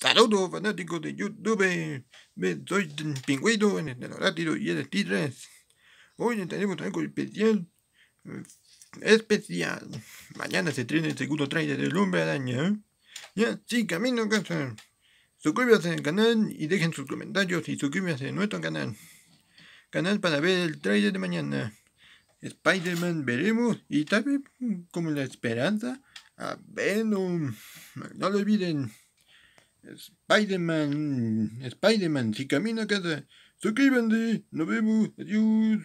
Saludos fanáticos de YouTube, soy el pingüino en el y el tigres. Hoy tenemos algo especial, eh, especial. Mañana se trae el segundo trailer del Hombre Araña. ¿eh? Ya, sí, camino a casa. Suscríbanse al canal y dejen sus comentarios y suscríbanse a nuestro canal. Canal para ver el trailer de mañana. Spider-Man veremos y tal vez mm, como la esperanza a ah, Venom. No lo olviden. Spider-Man, Spider-Man, si camina a casa. Suscríbanse, nos vemos, adiós.